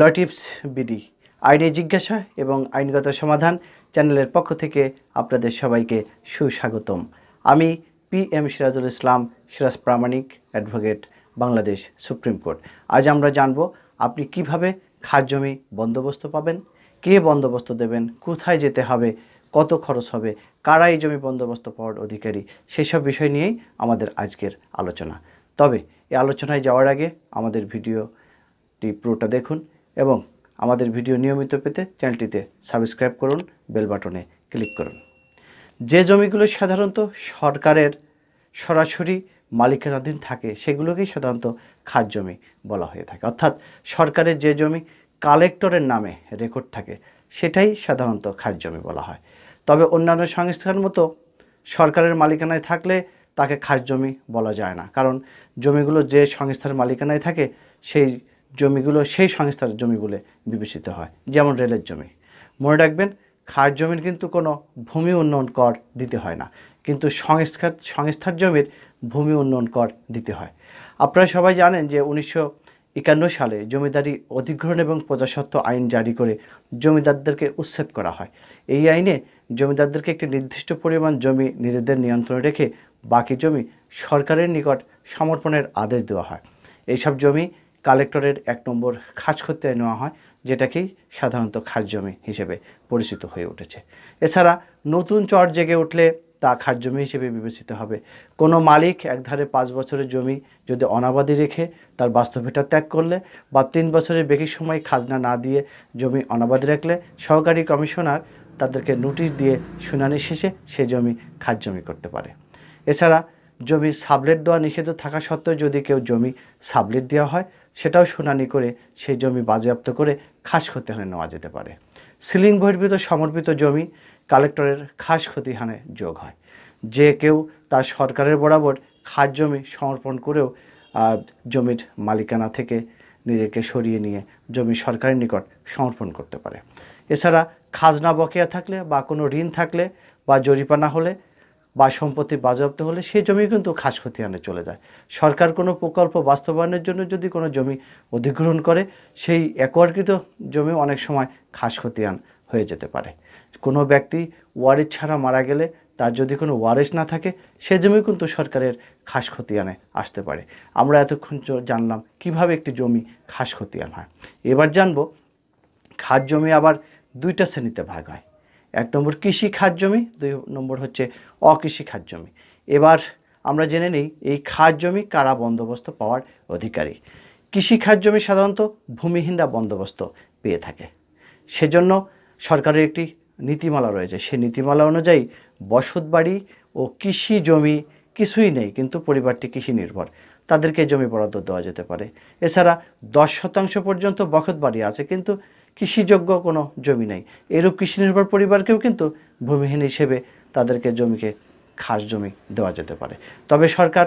লটিপস BD আইনি জিজ্ঞাসা এবং আইনগত সমাধান চ্যানেলের পক্ষ থেকে আপনাদের সবাইকে সুস্বাগতম আমি P M Sirajul Islam Siraj Pramanik advocate Bangladesh supreme court আজ আমরা জানব আপনি কিভাবে খাস জমি বন্দোবস্ত পাবেন কে বন্দোবস্ত দেবেন কোথায় যেতে হবে কত খরচ হবে কারা এই জমি বন্দোবস্ত পাওয়ার অধিকারী সেসব বিষয় নিয়েই আমাদের আজকের আলোচনা তবে এই আলোচনায় যাওয়ার আগে আমাদের ভিডিওটি পুরোটা দেখুন এবং আমাদের ভিডিও নিয়মিত পেতে চ্যানেলটিতে সাবস্ক্রাইব করুন বেল বাটনে ক্লিক করুন যে জমিগুলো সাধারণত সরকারের সরাসরি মালিকানাধীন থাকে সেগুলোকেই সাধারণত খাদ জমি বলা হয়ে থাকে অর্থাৎ সরকারের যে জমি কালেক্টরের নামে রেকর্ড থাকে সেটাই সাধারণত খাদ জমি বলা হয় তবে অন্যান্য সংস্থার মতো সরকারের মালিকানায় থাকলে তাকে খাস জমি বলা যায় না কারণ জমিগুলো যে সংস্থার মালিকানায় থাকে সেই জমিগুলো সেই সংস্থার জমিগুলো বিবেচিত হয় যেমন রেলের জমি মনে রাখবেন খাস জমির কিন্তু কোনো ভূমি উন্নয়ন কর দিতে হয় না কিন্তু সংস্কার সংস্থার জমির ভূমি উন্নয়ন কর দিতে হয় আপনারা সবাই জানেন যে উনিশশো একান্ন সালে জমিদারি অধিগ্রহণ এবং প্রজাস্বত্ব আইন জারি করে জমিদারদেরকে উচ্ছেদ করা হয় এই আইনে জমিদারদেরকে একটি নির্দিষ্ট পরিমাণ জমি নিজেদের নিয়ন্ত্রণে রেখে বাকি জমি সরকারের নিকট সমর্পণের আদেশ দেওয়া হয় এইসব জমি কালেক্টরের এক নম্বর খাস খতিয়ায় নেওয়া হয় যেটাকেই সাধারণত খাসজমি হিসেবে পরিচিত হয়ে উঠেছে এছাড়া নতুন চর জেগে উঠলে তা খাসজমি হিসেবে বিবেচিত হবে কোনো মালিক একধারে পাঁচ বছরের জমি যদি অনাবাদি রেখে তার বাস্তবতা ত্যাগ করলে বা তিন বছরের বেশি সময় খাজনা না দিয়ে জমি অনাবাদি রাখলে সহকারী কমিশনার তাদেরকে নোটিশ দিয়ে শুনানি শেষে সে জমি খাসজমি করতে পারে এছাড়া জমি সাবলেট দেওয়া নিষেধ থাকা সত্ত্বেও যদি কেউ জমি সাবলেট দেওয়া হয় সেটাও শুনানি করে সেই জমি বাজেয়াপ্ত করে খাস ক্ষতিহানে নেওয়া যেতে পারে সিলিং বহির্ভূত সমর্পিত জমি কালেক্টরের খাস হানে যোগ হয় যে কেউ তার সরকারের বরাবর খাস জমি সমর্পণ করেও জমির মালিকানা থেকে নিজেকে সরিয়ে নিয়ে জমি সরকারের নিকট সমর্পণ করতে পারে এছাড়া খাজনা বকেয়া থাকলে বা কোনো ঋণ থাকলে বা জরিপানা হলে বা সম্পত্তি বাজেয়াপ্ত হলে সেই জমি কিন্তু খাস খতিয়ানে চলে যায় সরকার কোনো প্রকল্প বাস্তবায়নের জন্য যদি কোনো জমি অধিগ্রহণ করে সেই একরকৃত জমি অনেক সময় খাস খতিয়ান হয়ে যেতে পারে কোনো ব্যক্তি ওয়ারেজ ছাড়া মারা গেলে তার যদি কোনো ওয়ারেজ না থাকে সে জমি কিন্তু সরকারের খাস খতিয়ানে আসতে পারে আমরা এতক্ষণ জানলাম কিভাবে একটি জমি খাস খতিয়ান হয় এবার জানব খাস জমি আবার দুইটা শ্রেণীতে ভাগ হয় এক নম্বর কৃষি খাত জমি দুই নম্বর হচ্ছে অকৃষি খাত জমি এবার আমরা জেনে নিই এই খাস জমি কারা বন্দোবস্ত পাওয়ার অধিকারী কৃষি খাস জমি সাধারণত ভূমিহীনরা বন্দোবস্ত পেয়ে থাকে সেজন্য সরকারের একটি নীতিমালা রয়েছে সেই নীতিমালা অনুযায়ী বসত বাড়ি ও কৃষি জমি কিছুই নেই কিন্তু পরিবারটি কৃষি নির্ভর তাদেরকে জমি বরাদ্দ দেওয়া যেতে পারে এছাড়া দশ শতাংশ পর্যন্ত বখত বাড়ি আছে কিন্তু কৃষিযোগ্য কোনো জমি নেই এরূপ কৃষি নির্ভর পরিবারকেও কিন্তু ভূমিহীন হিসেবে তাদেরকে জমিকে খাস জমি দেওয়া যেতে পারে তবে সরকার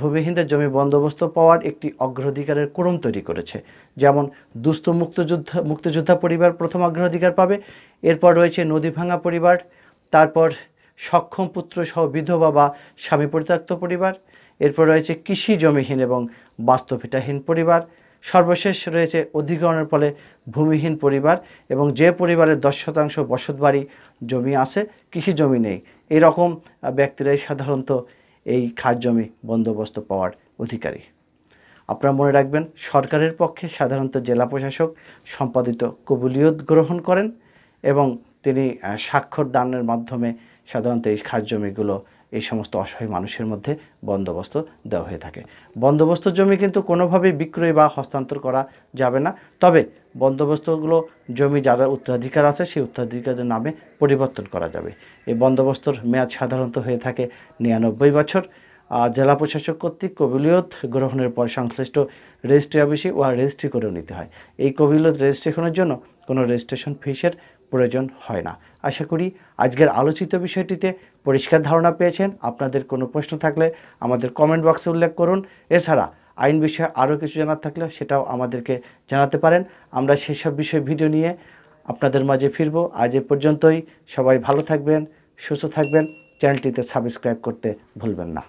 ভূমিহীনদের জমি বন্দোবস্ত পাওয়ার একটি অগ্রাধিকারের ক্রম তৈরি করেছে যেমন দুস্থ মুক্তযোদ্ধা মুক্তিযোদ্ধা পরিবার প্রথম অগ্রাধিকার পাবে এরপর রয়েছে নদী ভাঙা পরিবার তারপর সক্ষম পুত্র সহ বিধবা বা স্বামী পরিত্যক্ত পরিবার এরপর রয়েছে কৃষি জমিহীন এবং বাস্তবিতাহীন পরিবার সর্বশেষ রয়েছে অধিগ্রহণের ফলে ভূমিহীন পরিবার এবং যে পরিবারের দশ শতাংশ বসতবাড়ি জমি আছে কৃষি জমি নেই এরকম ব্যক্তিরাই সাধারণত এই খাস জমি বন্দোবস্ত পাওয়ার অধিকারী আপনারা মনে রাখবেন সরকারের পক্ষে সাধারণত জেলা প্রশাসক সম্পাদিত কবুলিয়ত গ্রহণ করেন এবং তিনি স্বাক্ষর দানের মাধ্যমে সাধারণত এই খাস জমিগুলো এই সমস্ত অসহায় মানুষের মধ্যে বন্দোবস্ত দেওয়া হয়ে থাকে বন্দোবস্ত জমি কিন্তু কোনোভাবে বিক্রয় বা হস্তান্তর করা যাবে না তবে বন্দোবস্তগুলো জমি যারা উত্তরাধিকার আছে সেই উত্তরাধিকারের নামে পরিবর্তন করা যাবে এই বন্দোবস্তর মেয়াদ সাধারণত হয়ে থাকে নিরানব্বই বছর জেলা প্রশাসক কর্তৃক কবিলিয়ত গ্রহণের পর সংশ্লিষ্ট রেজিস্ট্রি অফিসে ওয়া রেজিস্ট্রি করেও নিতে হয় এই কবিলিয়ত রেজিস্ট্রেশনের জন্য কোনো রেজিস্ট্রেশন ফিসের প্রয়োজন হয় না আশা করি আজকের আলোচিত বিষয়টিতে পরিষ্কার ধারণা পেয়েছেন আপনাদের কোনো প্রশ্ন থাকলে আমাদের কমেন্ট বক্সে উল্লেখ করুন এছাড়া আইন বিষয়ে আরও কিছু জানার থাকলে সেটাও আমাদেরকে জানাতে পারেন আমরা সেসব বিষয়ে ভিডিও নিয়ে আপনাদের মাঝে ফিরব আজ এ পর্যন্তই সবাই ভালো থাকবেন সুস্থ থাকবেন চ্যানেলটিতে সাবস্ক্রাইব করতে ভুলবেন না